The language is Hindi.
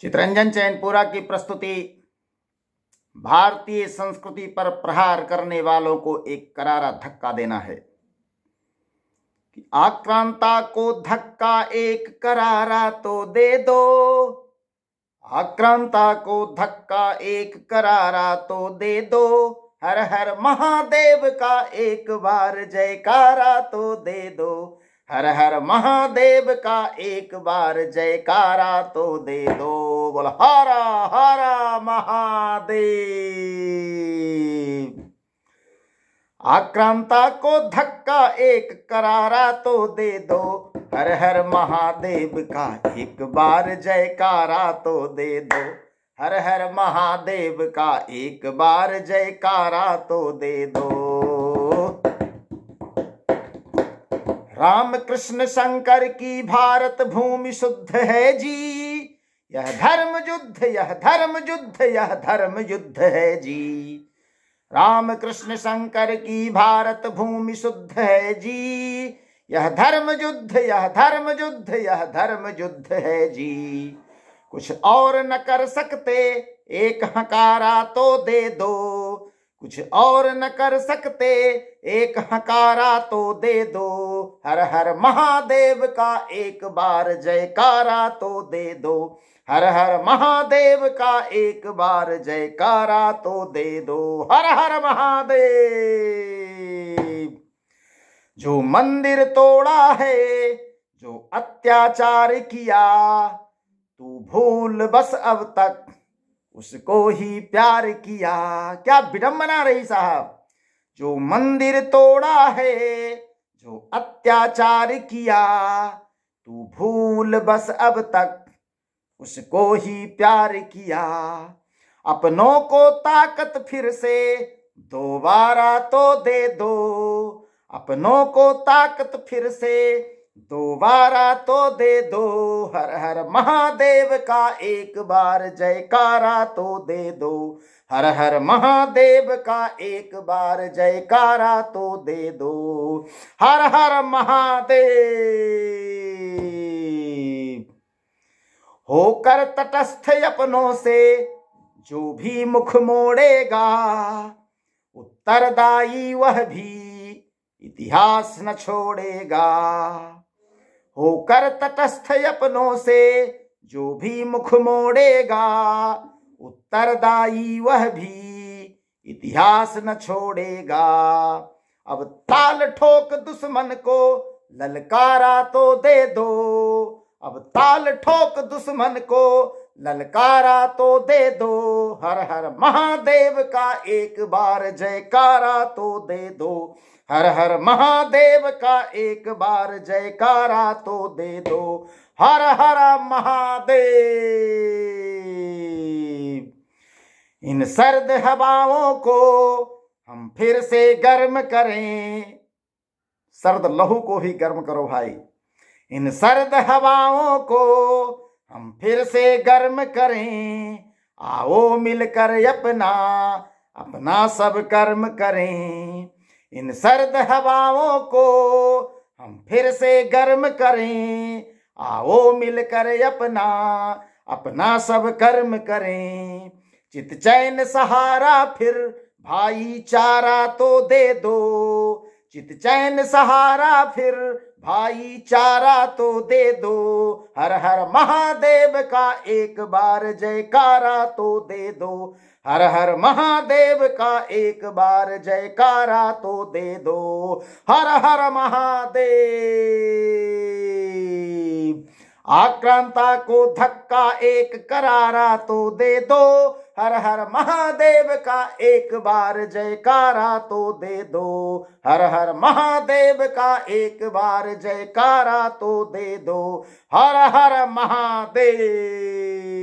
चितरंजन चैनपुरा की प्रस्तुति भारतीय संस्कृति पर प्रहार करने वालों को एक करारा धक्का देना है आक्रांता को धक्का एक करारा तो दे दो आक्रांता को धक्का एक करारा तो दे दो हर हर महादेव का एक बार जयकारा तो दे दो हर हर महादेव का एक बार जयकारा तो दे दो बोल हरा हरा महादेव आक्रांता को धक्का एक करारा तो दे दो हर हर महादेव का एक बार जयकारा तो दे दो हर हर महादेव का एक बार जयकारा तो दे दो राम कृष्ण शंकर की भारत भूमि शुद्ध है जी यह धर्म युद्ध यह धर्म युद्ध यह धर्म युद्ध है जी राम कृष्ण शंकर की भारत भूमि शुद्ध है जी यह धर्म युद्ध यह धर्म युद्ध यह धर्म युद्ध है जी कुछ और न कर सकते एक हकारा तो दे दो कुछ और न कर सकते एक हकारा तो दे दो हर हर महादेव का एक बार जयकारा तो दे दो हर हर महादेव का एक बार जयकारा तो दे दो हर हर महादेव जो मंदिर तोड़ा है जो अत्याचार किया तू भूल बस अब तक उसको ही प्यार किया क्या विडम्बना रही साहब जो मंदिर तोड़ा है जो अत्याचार किया तू भूल बस अब तक उसको ही प्यार किया अपनों को ताकत फिर से दोबारा तो दे दो अपनों को ताकत फिर से दोबारा तो दे दो हर हर महादेव का एक बार जयकारा तो दे दो हर हर महादेव का एक बार जयकारा तो दे दो हर हर महादेव होकर तटस्थ अपनों से जो भी मुख मोड़ेगा उत्तरदायी वह भी इतिहास न छोड़ेगा होकर तटस्थ अपनों से जो भी मुख मोड़ेगा उत्तरदायी वह भी इतिहास न छोड़ेगा अब ताल ठोक दुश्मन को ललकारा तो दे दो अब ताल ठोक दुश्मन को ललकारा तो दे दो हर हर महादेव का एक बार जयकारा तो दे दो हर हर महादेव का एक बार जयकारा तो दे दो हर हर महादेव इन सर्द हवाओं को हम फिर से गर्म करें सर्द लहू को ही गर्म करो भाई इन सर्द हवाओं को हम फिर से गर्म करें आओ मिलकर अपना अपना सब कर्म करें इन सर्द हवाओं को हम फिर से गर्म करें आओ मिलकर अपना अपना सब कर्म करें चित चैन सहारा फिर भाईचारा तो दे दो चित चैन सहारा फिर भाईचारा तो दे दो हर हर महादेव का एक बार जयकारा तो दे दो हर हर महादेव का एक बार जयकारा तो दे दो हर हर महादेव आक्रांता को धक्का एक करारा तो दे दो हर हर महादेव का एक बार जयकारा तो दे दो हर हर महादेव का एक बार जयकारा तो दे दो हर हर महादेव